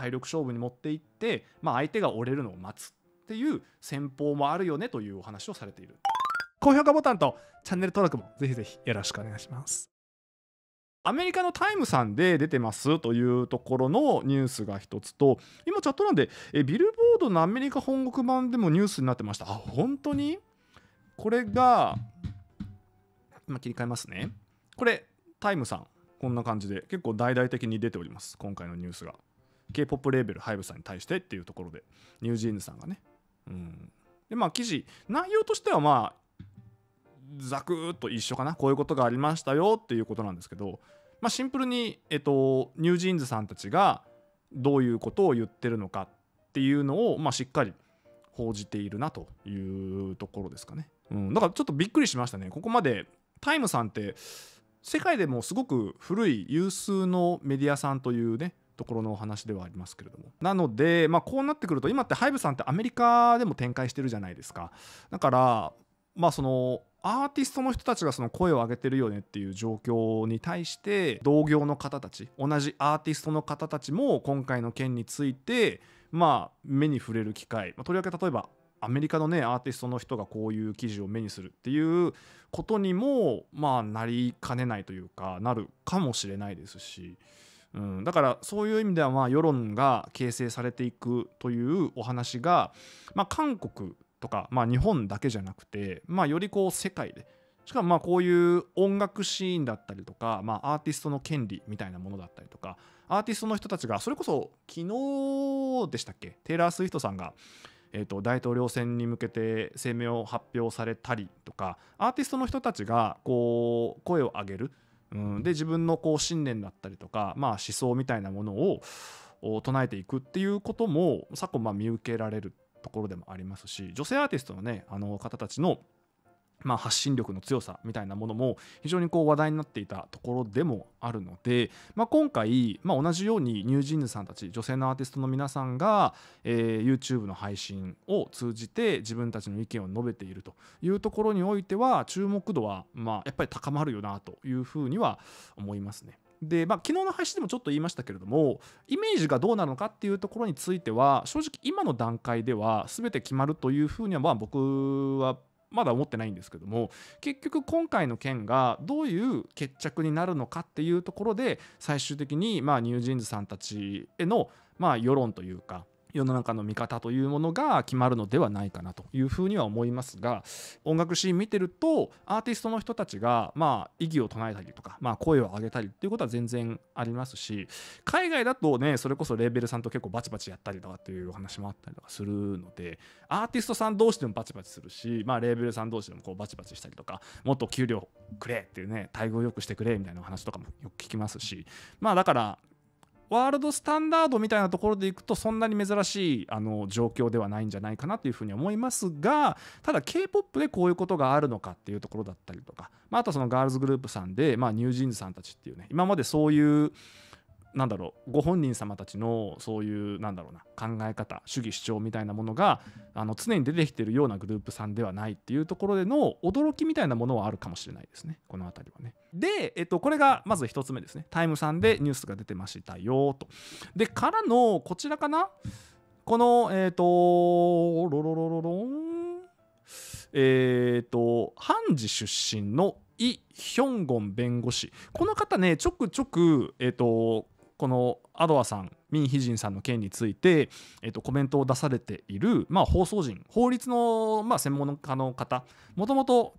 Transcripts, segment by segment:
体力勝負に持っていって、まあ、相手が折れるのを待つっていう戦法もあるよねというお話をされている高評価ボタンとチャンネル登録もぜひぜひよろしくお願いしますアメリカのタイムさんで出てますというところのニュースが一つと今チャット欄でえビルボードのアメリカ本国版でもニュースになってましたあ本当にこれが今切り替えますねこれタイムさんこんな感じで結構大々的に出ております今回のニュースが k p o p レーベル HYBE さんに対してっていうところでニュージーンズさんがね、うん、でまあ記事内容としてはまあざくっと一緒かなこういうことがありましたよっていうことなんですけど、まあ、シンプルに、えっと、ニュージーンズさんたちがどういうことを言ってるのかっていうのを、まあ、しっかり報じているなというところですかね、うん、だからちょっとびっくりしましたねここまでタイムさんって世界でもすごく古い有数のメディアさんというねところのお話ではありますけれどもなので、まあ、こうなってくると今ってハイブさんってアメリカでも展開してるじゃないですかだからまあそのアーティストの人たちがその声を上げてるよねっていう状況に対して同業の方たち同じアーティストの方たちも今回の件についてまあ目に触れる機会、まあ、とりわけ例えばアメリカのねアーティストの人がこういう記事を目にするっていうことにもまあなりかねないというかなるかもしれないですしうん、だからそういう意味ではまあ世論が形成されていくというお話が、まあ、韓国とか、まあ、日本だけじゃなくて、まあ、よりこう世界でしかもまあこういう音楽シーンだったりとか、まあ、アーティストの権利みたいなものだったりとかアーティストの人たちがそれこそ昨日でしたっけテイラー・スウィフトさんが、えー、と大統領選に向けて声明を発表されたりとかアーティストの人たちがこう声を上げるうん、で自分のこう信念だったりとか、まあ、思想みたいなものを唱えていくっていうことも昨今まあ見受けられるところでもありますし女性アーティストの,、ね、あの方たちのまあ、発信力の強さみたいなものも非常にこう話題になっていたところでもあるので、まあ、今回、まあ、同じようにニュージーンズさんたち女性のアーティストの皆さんが、えー、YouTube の配信を通じて自分たちの意見を述べているというところにおいては注目度は、まあ、やっぱり高まるよなというふうには思いますね。で、まあ、昨日の配信でもちょっと言いましたけれどもイメージがどうなるのかっていうところについては正直今の段階では全て決まるというふうにはまあ僕はまだ思ってないんですけども結局今回の件がどういう決着になるのかっていうところで最終的にまあニュージーンズさんたちへのまあ世論というか世の中の見方というものが決まるのではないかなというふうには思いますが音楽シーン見てるとアーティストの人たちがまあ異議を唱えたりとかまあ声を上げたりっていうことは全然ありますし海外だとねそれこそレーベルさんと結構バチバチやったりとかっていうお話もあったりとかするのでアーティストさん同士でもバチバチするしまあレーベルさん同士でもこうバチバチしたりとかもっと給料くれっていうね待遇を良くしてくれみたいな話とかもよく聞きますしまあだからワールドスタンダードみたいなところでいくとそんなに珍しいあの状況ではないんじゃないかなというふうに思いますがただ k p o p でこういうことがあるのかっていうところだったりとか、まあ、あとそのガールズグループさんで、まあ、ニュージーンズさんたちっていうね今までそういうなんだろうご本人様たちのそういうなんだろうな考え方主義主張みたいなものがあの常に出てきてるようなグループさんではないっていうところでの驚きみたいなものはあるかもしれないですねこの辺りはね。で、えっと、これがまず1つ目ですね「タイムさんでニュースが出てましたよと。でからのこちらかなこのえっ、ー、とロロロロロンえっ、ー、とハンジ出身のイ・ヒョンゴン弁護士この方ねちょくちょく、えーとこのアドアさんミン・ヒジンさんの件について、えっと、コメントを出されている、まあ、放送人法律の、まあ、専門家の方もともと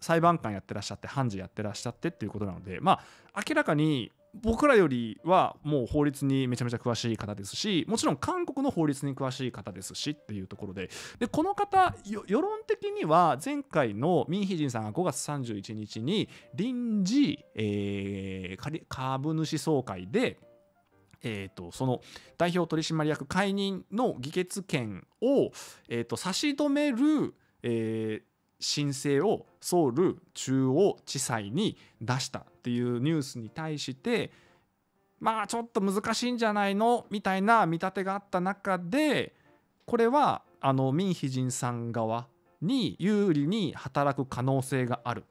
裁判官やってらっしゃって判事やってらっしゃってっていうことなので、まあ、明らかに僕らよりはもう法律にめちゃめちゃ詳しい方ですしもちろん韓国の法律に詳しい方ですしっていうところででこの方世論的には前回のミン・ヒジンさんが5月31日に臨時、えー、株主総会でえーと、その代表取締役解任の議決権を、えーと差し止める、えー、申請をソウル中央地裁に出したっていうニュースに対してまあちょっと難しいんじゃないのみたいな見立てがあった中でこれはあの民ン・人さん側に有利に働く可能性がある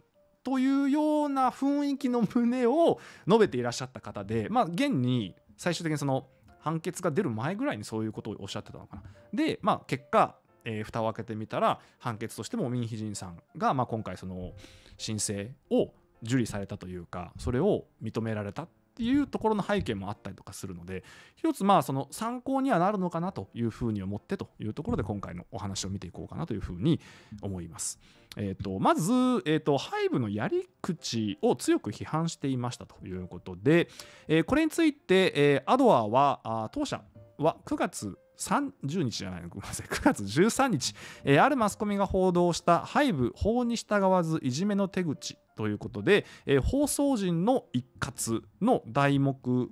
というような雰囲気の旨を述べていらっしゃった方でまあ現に最終的にその判決が出る前ぐらいにそういうことをおっしゃってたのかな。でまあ結果えー、蓋を開けてみたら判決としてもミン・ヒジンさんが、まあ、今回その申請を受理されたというかそれを認められたっていうところの背景もあったりとかするので一つまあその参考にはなるのかなというふうに思ってというところで今回のお話を見ていこうかなというふうに思います。えーと、まず、えーと、とハイブのやり口を強く批判していましたということで、えー、これについて、えー、アドアはあ当社は9月30日じゃないの、ごめんなさい、9月13日、えー、あるマスコミが報道した廃部、法に従わずいじめの手口ということで、えー、放送陣の一括の題目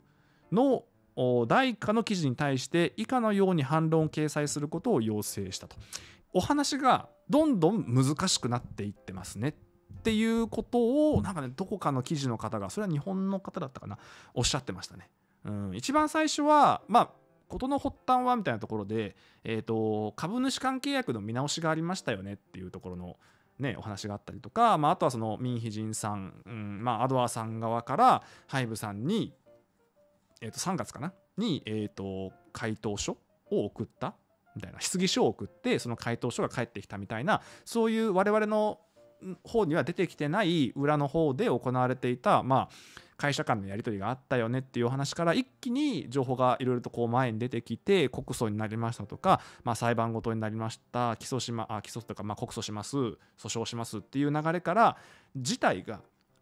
の第1課の記事に対して以下のように反論を掲載することを要請したと。お話がどんどん難しくなっていってますねっていうことをなんかねどこかの記事の方がそれは日本の方だったかなおっしゃってましたね。うん、一番最初はまあ事の発端はみたいなところで、えーと、株主間契約の見直しがありましたよねっていうところの、ね、お話があったりとか、まあ、あとはその民ンヒさん、うんまあ、アドアさん側からハイブさんに、えー、と3月かなに、えーと、回答書を送ったみたいな質疑書を送ってその回答書が返ってきたみたいなそういう我々の方には出てきてない裏の方で行われていたまあ会社間のやり取りがあったよねっていうお話から一気に情報がいろいろとこう前に出てきて告訴になりましたとか、まあ、裁判ごとになりました起訴しまあ起訴とかまあ告訴します訴訟しますっていう流れから事態が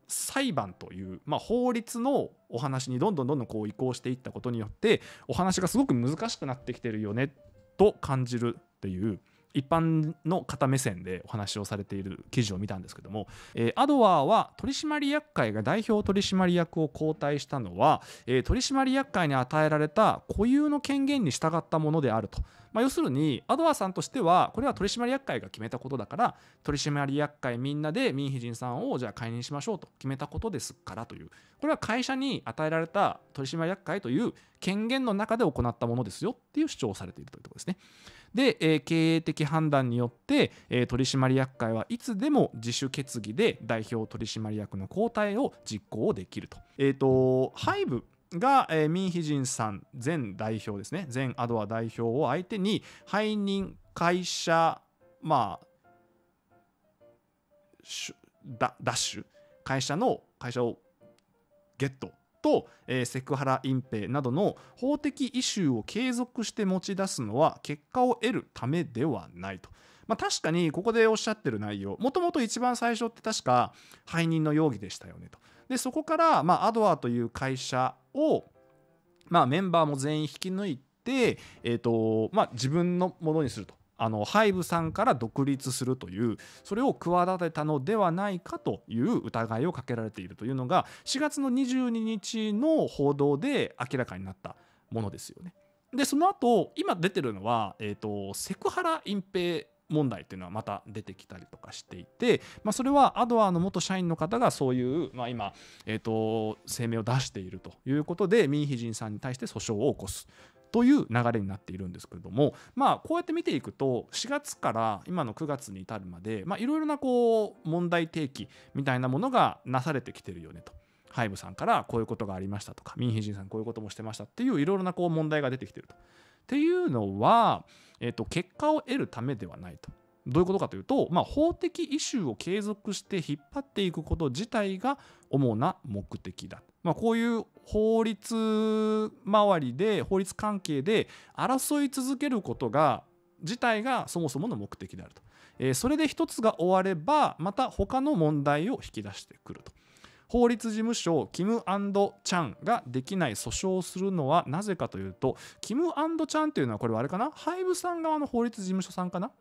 裁判という、まあ、法律のお話にどんどんどんどんこう移行していったことによってお話がすごく難しくなってきてるよねと感じるっていう一般の方目線でお話をされている記事を見たんですけども、えー、アドワーは取締役会が代表取締役を交代したのは、えー、取締役会に与えられた固有の権限に従ったものであると。まあ、要するにアドアさんとしてはこれは取締役会が決めたことだから取締役会みんなで民ンヒさんをじゃあ解任しましょうと決めたことですからというこれは会社に与えられた取締役会という権限の中で行ったものですよっていう主張をされているというところですね。で、えー、経営的判断によって、えー、取締役会はいつでも自主決議で代表取締役の交代を実行できると。えっ、ー、と、が、えー、ミン・ヒジンさん前代表ですね前アドア代表を相手に背任会社まあダッシュ会社の会社をゲットと、えー、セクハラ隠蔽などの法的イシューを継続して持ち出すのは結果を得るためではないと。まあ、確かにここでおっしゃってる内容もともと一番最初って確か背任の容疑でしたよねと。でそこから、まあ、アドアという会社を、まあ、メンバーも全員引き抜いて、えーとまあ、自分のものにすると。あのハイブさんから独立するというそれを企てたのではないかという疑いをかけられているというのが4月の22日の報道で明らかになったものですよね。でその後今出てるのは、えーと、セクハラ隠蔽問題というのはまた出てきたりとかしていて、まあ、それはアドアの元社員の方がそういう、まあ、今、えーと、声明を出しているということでミン・ヒジンさんに対して訴訟を起こす。という流れになっているんですけれども、まあ、こうやって見ていくと4月から今の9月に至るまでいろいろなこう問題提起みたいなものがなされてきてるよねと。ハイブさんからこういうことがありましたとかミン・ヒジンさんこういうこともしてましたっていういろいろなこう問題が出てきてると。っていうのはえーと、結果を得るためではないと。どういうことかというと、まあ、法的イシューを継続して引っ張っていくこと自体が主な目的だ。まあ、こういう法律周りで法律関係で争い続けることが自体がそもそもの目的であると。えー、それで一つが終わればまた他の問題を引き出してくると。法律事務所キムチャンができない訴訟をするのはなぜかというとキムチャンというのはこれはあれかなハイブさん側の法律事務所さんかな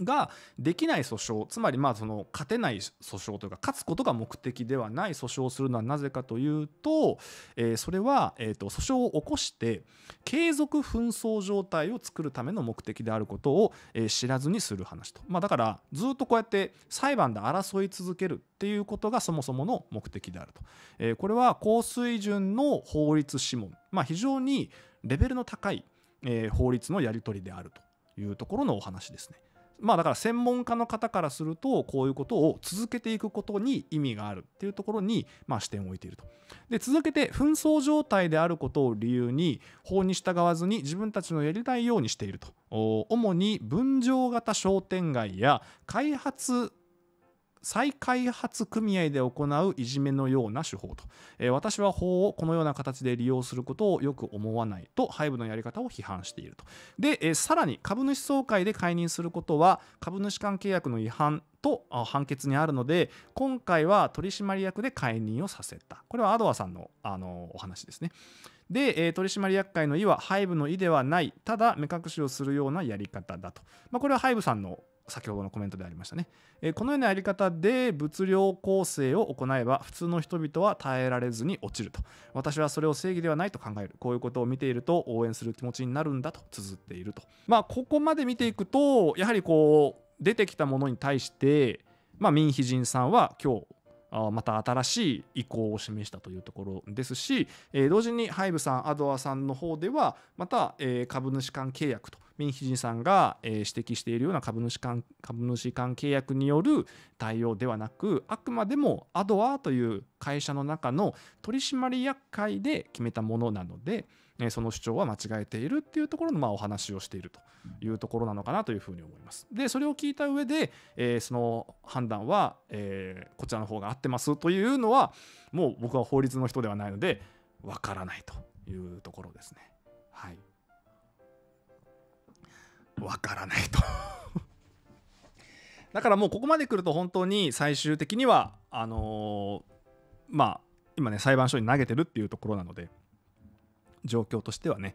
ができない訴訟つまりまあその勝てない訴訟というか勝つことが目的ではない訴訟をするのはなぜかというと、えー、それは、えー、と訴訟を起こして継続紛争状態を作るための目的であることを、えー、知らずにする話と、まあ、だからずっとこうやって裁判で争い続けるっていうことがそもそもの目的であると、えー、これは高水準の法律諮問、まあ、非常にレベルの高い、えー、法律のやり取りであるというところのお話ですね。まあだから専門家の方からするとこういうことを続けていくことに意味があるっていうところにまあ視点を置いていると。で続けて紛争状態であることを理由に法に従わずに自分たちのやりたいようにしていると主に分譲型商店街や開発再開発組合で行ういじめのような手法と、えー、私は法をこのような形で利用することをよく思わないとハイブのやり方を批判しているとで、えー、さらに株主総会で解任することは株主間契約の違反と判決にあるので今回は取締役で解任をさせたこれはアドアさんのあのお話ですねで、え取締役会の意はハイブの意ではないただ目隠しをするようなやり方だと、まあ、これはハイブさんの先ほどのコメントでありましたね、えこのようなやり方で物量構成を行えば普通の人々は耐えられずに落ちると私はそれを正義ではないと考えるこういうことを見ていると応援する気持ちになるんだと綴っているとまあここまで見ていくとやはりこう出てきたものに対してまあ、ミンさんは今日また新しい意向を示したというところですし、えー、同時にハイブさん、アドアさんの方では、また、えー、株主間契約と、ミンヒジンさんが、えー、指摘しているような株主間株主間契約による対応ではなく、あくまでもアドアという会社の中の取締役会で決めたものなので、えその主張は間違えているっていうところのまお話をしているというところなのかなというふうに思います。でそれを聞いた上で、えその判断は、えこちらの方が合ってますというのはもう僕は法律の人ではないのでわからないというところですね。はい、わからないと だからもうここまで来ると本当に最終的にはあのー、まあ今ね裁判所に投げてるっていうところなので状況としてはね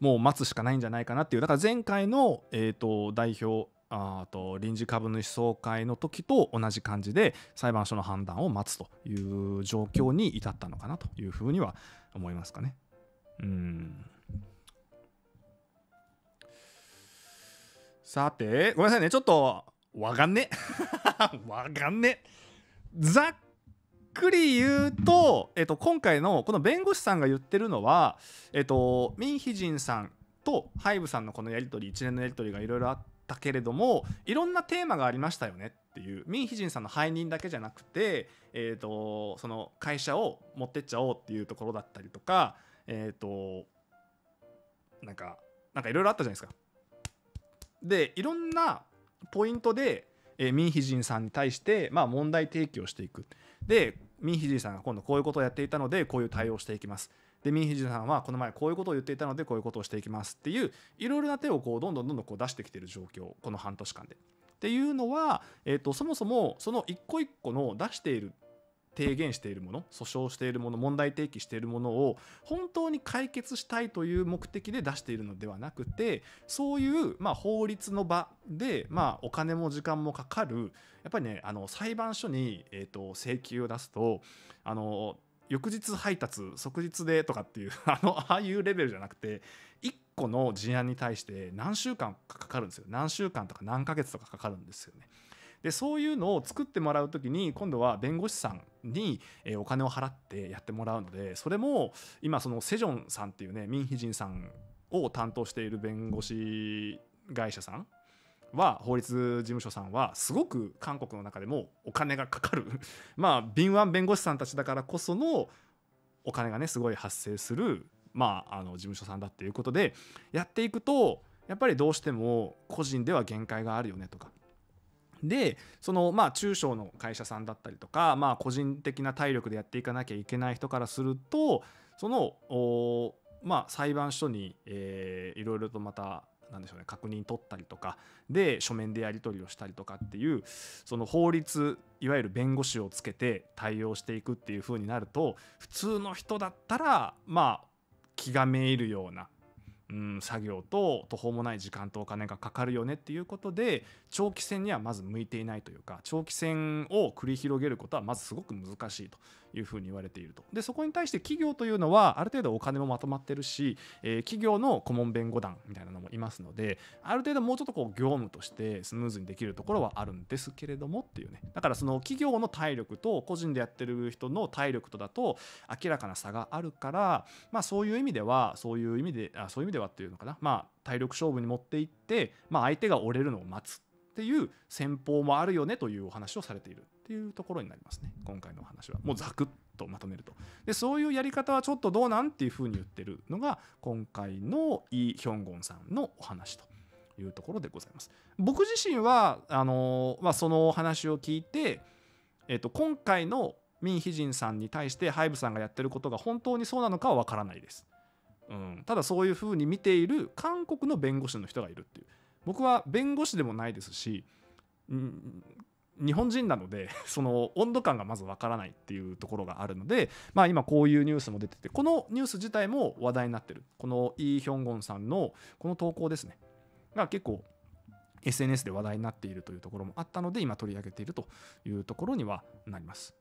もう待つしかないんじゃないかなっていうだから前回の、えーと、代表あと臨時株主総会の時と同じ感じで裁判所の判断を待つという状況に至ったのかなというふうには思いますかね。うんさてごめんなさいねちょっとわかんね わかんねざっくり言うと、えっと、今回のこの弁護士さんが言ってるのは、えっと、ミンヒジンさんとハイブさんのこのやり取り一連のやり取りがいろいろあったけれどもいろんなテーマがありましたよねっていうミン・ヒジンさんの背任だけじゃなくて、えっと、その会社を持ってっちゃおうっていうところだったりとかえっ、となんかなんかいろいろあったじゃないですか。でいろんなポイントで、えー、ミン・ヒジンさんに対して、まあ、問題提起をしていく。でミンヒジーさんが今度こういうことをやっていたのでこういう対応をしていきますでミンヒジーさんはこの前こういうことを言っていたのでこういうことをしていきますっていういろいろな手をこうどんどんどんどんこう出してきている状況この半年間で。っていうのは、えーと、そもそもその一個一個の出している提言しているもの訴訟しているもの問題提起しているものを本当に解決したいという目的で出しているのではなくてそういう、まあ、法律の場で、まあ、お金も時間もかかるやっぱりねあの裁判所に、えと、請求を出すとあの翌日配達即日でとかっていう あのああいうレベルじゃなくて1個の事案に対して何週間かかかるんですよ何週間とか何ヶ月とかかかるんですよね。でそういうのを作ってもらう時に今度は弁護士さんにお金を払ってやってもらうのでそれも今そのセジョンさんっていうねミンヒジンさんを担当している弁護士会社さんは法律事務所さんはすごく韓国の中でもお金がかかる まあ敏腕弁護士さんたちだからこそのお金がねすごい発生するまああの事務所さんだっていうことでやっていくとやっぱりどうしても個人では限界があるよねとかでそのまあ中小の会社さんだったりとか、まあ、個人的な体力でやっていかなきゃいけない人からするとそのまあ、裁判所に、えいろいろとまたなんでしょうね、確認取ったりとかで書面でやり取りをしたりとかっていうその法律いわゆる弁護士をつけて対応していくっていう風になると普通の人だったらまあ気がめいるようなうん、作業と途方もない時間とお金がかかるよねっていうことで長期戦にはまず向いていないというか長期戦を繰り広げることはまずすごく難しいというふうに言われているとでそこに対して企業というのはある程度お金もまとまってるし、えー、企業の顧問弁護団みたいなのもいますのである程度もうちょっとこう業務としてスムーズにできるところはあるんですけれどもっていうねだからその企業の体力と個人でやってる人の体力とだと明らかな差があるからまあそういう意味ではそういう意味であそういう意味でではっていうのかな、まあ、体力勝負に持っていって、まあ、相手が折れるのを待つっていう戦法もあるよねというお話をされているっていうところになりますね今回のお話はもうざくっとまとめるとでそういうやり方はちょっとどうなんっていうふうに言ってるのが今回のイ・ヒョンゴンさんのお話と。いうところでございます僕自身はあのまあ、そのお話を聞いて、えっと、今回のミン・ヒジンさんに対してハイブさんがやってることが本当にそうなのかはわからないです。うん、ただそういうふうに見ている韓国の弁護士の人がいるっていう僕は弁護士でもないですし、うん、日本人なので その温度感がまずわからないっていうところがあるので、まあ、今こういうニュースも出ててこのニュース自体も話題になってるこのイ・ヒョンゴンさんのこの投稿ですねが結構 SNS で話題になっているというところもあったので今取り上げているというところにはなります。